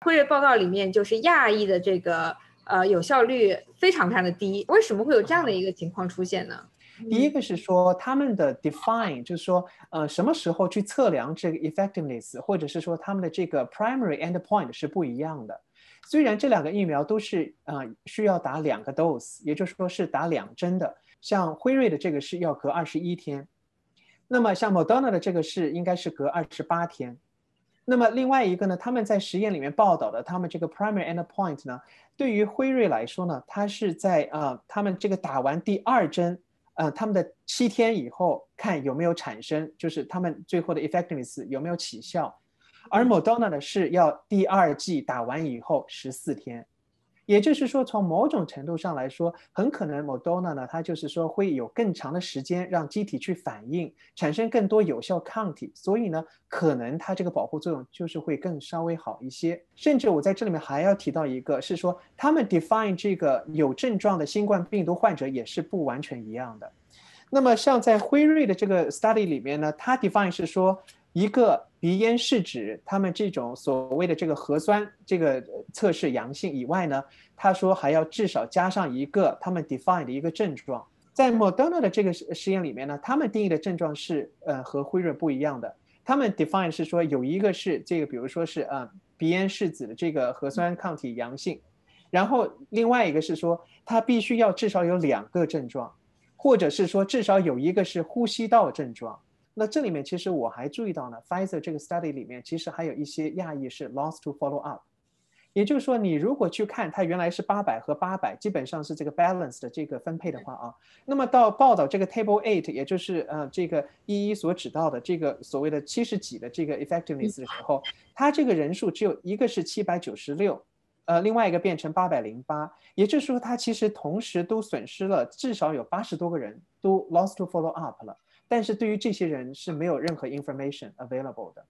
辉瑞报告里面就是亚裔的这个呃有效率非常非常的低，为什么会有这样的一个情况出现呢？第一个是说他们的 define 就是说呃什么时候去测量这个 effectiveness，或者是说他们的这个 primary end point 是不一样的。虽然这两个疫苗都是呃需要打两个 dose，也就是说是打两针的，像辉瑞的这个是要隔二十一天，那么像 Moderna 的这个是应该是隔二十八天。那么另外一个呢，他们在实验里面报道的，他们这个 primary endpoint 呢，对于辉瑞来说呢，它是在啊，他们这个打完第二针，呃，他们的七天以后看有没有产生，就是他们最后的 effectiveness 有没有起效，而 Moderna 呢是要第二剂打完以后十四天。也就是说，从某种程度上来说，很可能莫 n a 呢，它就是说会有更长的时间让机体去反应，产生更多有效抗体，所以呢，可能它这个保护作用就是会更稍微好一些。甚至我在这里面还要提到一个，是说他们 define 这个有症状的新冠病毒患者也是不完全一样的。那么像在辉瑞的这个 study 里面呢，它 define 是说。一个鼻咽拭子，他们这种所谓的这个核酸这个测试阳性以外呢，他说还要至少加上一个他们 define 的一个症状。在 Moderna 的这个实实验里面呢，他们定义的症状是呃和辉瑞不一样的。他们 define 是说有一个是这个，比如说是呃鼻咽拭子的这个核酸抗体阳性，然后另外一个是说他必须要至少有两个症状，或者是说至少有一个是呼吸道症状。那这里面其实我还注意到呢，Pfizer 这个 study 里面其实还有一些亚裔是 lost to follow up。也就是说，你如果去看它原来是八百和八百，基本上是这个 b a l a n c e 的这个分配的话啊，那么到报道这个 Table Eight，也就是呃这个一一所指到的这个所谓的七十几的这个 effectiveness 的时候，它这个人数只有一个是七百九十六，呃另外一个变成八百零八，也就是说它其实同时都损失了至少有八十多个人都 lost to follow up 了。但是对于这些人是没有任何 information available 的。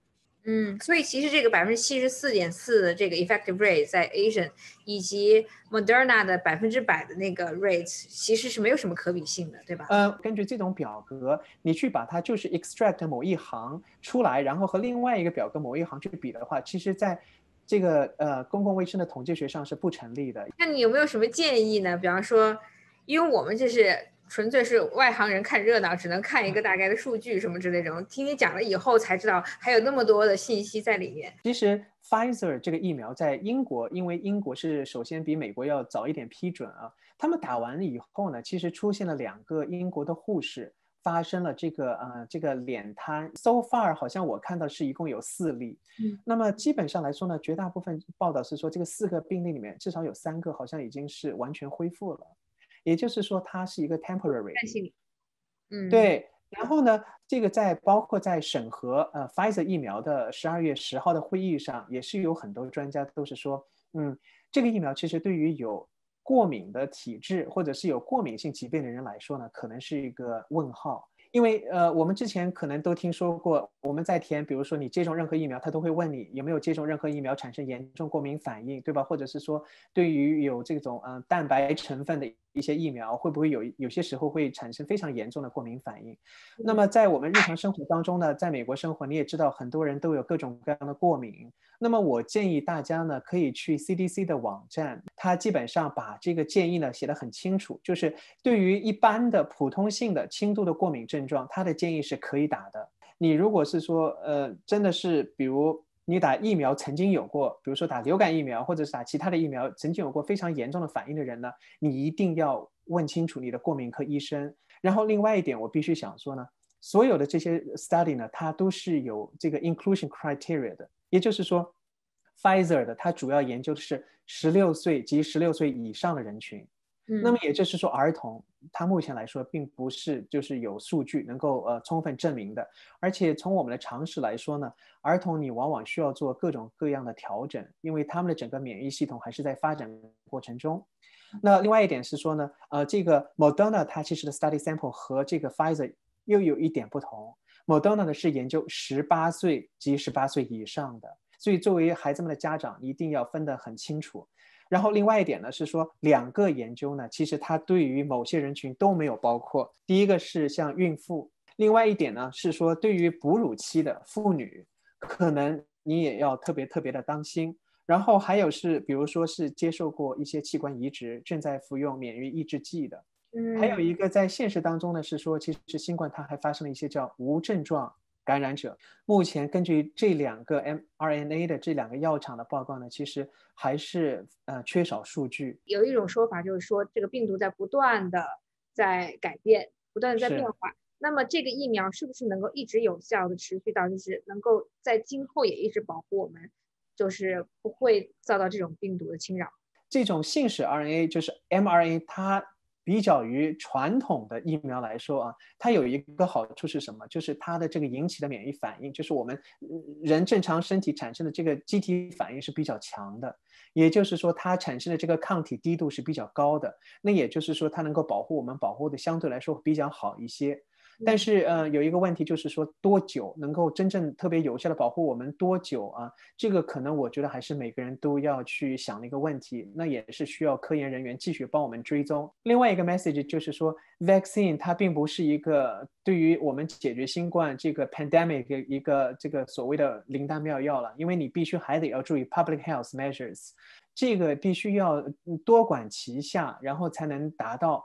嗯，所以其实这个百分之七十四点四的这个 effective rate 在 Asian 以及 Moderna 的百分之百的那个 rate 其实是没有什么可比性的，对吧？嗯，根据这种表格，你去把它就是 extract 某一行出来，然后和另外一个表格某一行去比的话，其实在这个呃公共卫生的统计学上是不成立的。那你有没有什么建议呢？比方说，因为我们就是。纯粹是外行人看热闹，只能看一个大概的数据什么之类。我听你讲了以后才知道还有那么多的信息在里面。其实 Pfizer 这个疫苗在英国，因为英国是首先比美国要早一点批准啊。他们打完了以后呢，其实出现了两个英国的护士发生了这个呃这个脸瘫。So far 好像我看到是一共有四例。嗯，那么基本上来说呢，绝大部分报道是说这个四个病例里面至少有三个好像已经是完全恢复了。也就是说，它是一个 temporary，嗯，对。然后呢，这个在包括在审核呃，Pfizer 疫苗的十二月十号的会议上，也是有很多专家都是说，嗯，这个疫苗其实对于有过敏的体质或者是有过敏性疾病的人来说呢，可能是一个问号。因为呃，我们之前可能都听说过，我们在填，比如说你接种任何疫苗，他都会问你有没有接种任何疫苗产生严重过敏反应，对吧？或者是说，对于有这种嗯蛋白成分的。一些疫苗会不会有有些时候会产生非常严重的过敏反应？那么在我们日常生活当中呢，在美国生活你也知道，很多人都有各种各样的过敏。那么我建议大家呢，可以去 CDC 的网站，它基本上把这个建议呢写得很清楚，就是对于一般的普通性的轻度的过敏症状，它的建议是可以打的。你如果是说，呃，真的是比如。你打疫苗曾经有过，比如说打流感疫苗或者是打其他的疫苗，曾经有过非常严重的反应的人呢，你一定要问清楚你的过敏科医生。然后另外一点，我必须想说呢，所有的这些 study 呢，它都是有这个 inclusion criteria 的，也就是说，Pfizer 的它主要研究的是十六岁及十六岁以上的人群。那么也就是说，儿童他目前来说并不是就是有数据能够呃充分证明的，而且从我们的常识来说呢，儿童你往往需要做各种各样的调整，因为他们的整个免疫系统还是在发展过程中。那另外一点是说呢，呃，这个 Moderna 它其实的 study sample 和这个 Pfizer 又有一点不同，Moderna 呢是研究十八岁及十八岁以上的，所以作为孩子们的家长一定要分得很清楚。然后另外一点呢，是说两个研究呢，其实它对于某些人群都没有包括。第一个是像孕妇，另外一点呢是说对于哺乳期的妇女，可能你也要特别特别的当心。然后还有是，比如说是接受过一些器官移植、正在服用免疫抑制剂的，还有一个在现实当中呢，是说其实新冠它还发生了一些叫无症状。感染者目前根据这两个 mRNA 的这两个药厂的报告呢，其实还是呃缺少数据。有一种说法就是说，这个病毒在不断的在改变，不断的在变化。那么这个疫苗是不是能够一直有效的持续到，就是能够在今后也一直保护我们，就是不会遭到这种病毒的侵扰？这种信使 RNA 就是 mRNA，它。比较于传统的疫苗来说啊，它有一个好处是什么？就是它的这个引起的免疫反应，就是我们人正常身体产生的这个机体反应是比较强的，也就是说它产生的这个抗体低度是比较高的，那也就是说它能够保护我们，保护的相对来说比较好一些。但是，呃，有一个问题就是说，多久能够真正特别有效的保护我们多久啊？这个可能我觉得还是每个人都要去想的一个问题，那也是需要科研人员继续帮我们追踪。另外一个 message 就是说，vaccine 它并不是一个对于我们解决新冠这个 pandemic 一个这个所谓的灵丹妙药了，因为你必须还得要注意 public health measures，这个必须要多管齐下，然后才能达到。